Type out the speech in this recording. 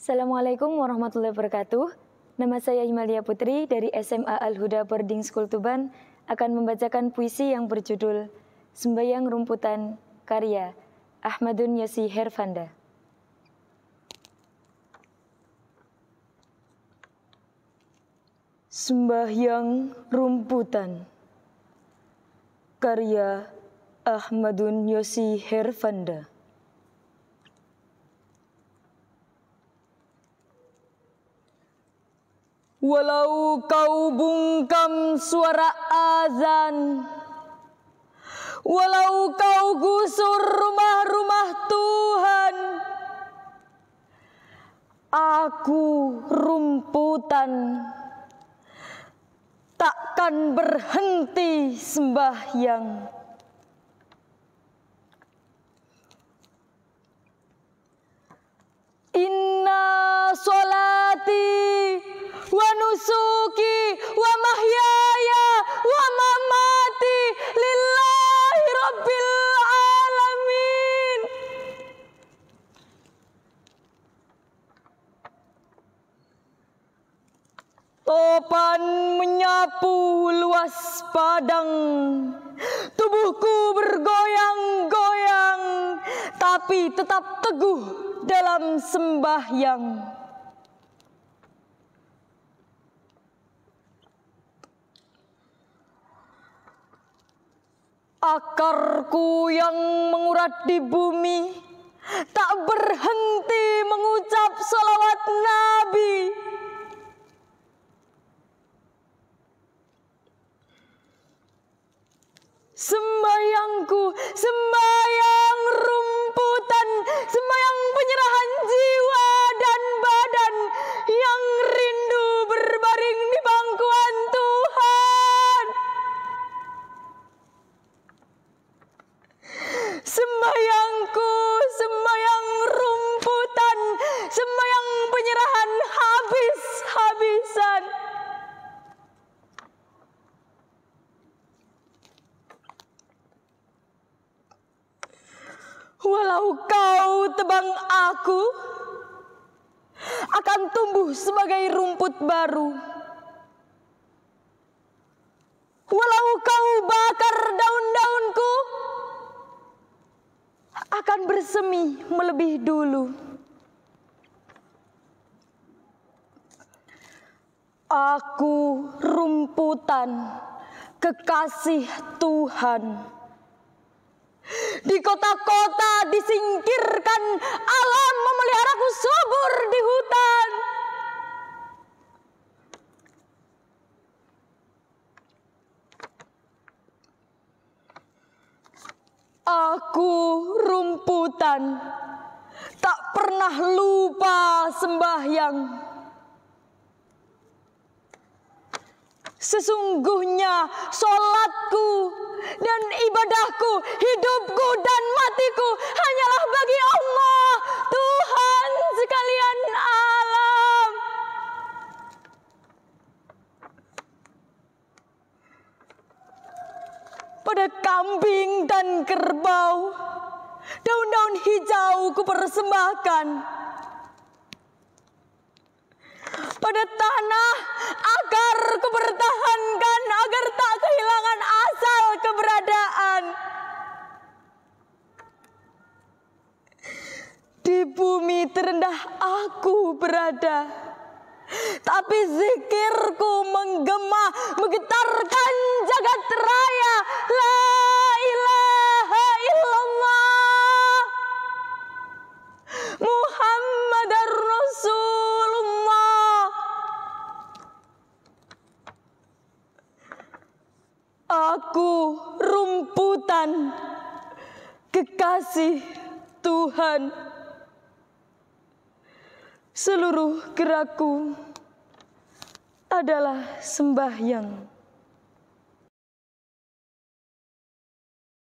Assalamualaikum warahmatullahi wabarakatuh. Nama saya Himalia Putri dari SMA Al-Huda Boarding School Tuban akan membacakan puisi yang berjudul Sembayang Rumputan karya Ahmadun Yosi Hervanda. Sembahyang Rumputan Karya Ahmadun Yosi Hervanda Walau kau bungkam suara azan Walau kau gusur rumah-rumah Tuhan Aku rumputan Takkan berhenti sembahyang Inna wa mahyaya wa mamati lillahi rabbil alamin. Topan menyapu luas padang Tubuhku bergoyang-goyang Tapi tetap teguh dalam sembahyang Akarku yang mengurat di bumi tak berhenti mengucap salawat Nabi. Sembayangku, sembayang. Kalau kau tebang aku, akan tumbuh sebagai rumput baru. Walau kau bakar daun-daunku, akan bersemi melebih dulu. Aku rumputan kekasih Tuhan. singkirkan. Alam memeliharaku subur di hutan. Aku rumputan, tak pernah lupa sembahyang Sesungguhnya solatku dan ibadahku, hidupku dan matiku hanyalah bagi Allah, Tuhan sekalian alam. Pada kambing dan kerbau, daun-daun hijau kupersembahkan. persembahkan kepada tanah agar kupertahankan agar tak kehilangan asal keberadaan. Di bumi terendah aku berada, tapi zikirku meng Aku rumputan kekasih Tuhan. Seluruh gerakku adalah sembahyang.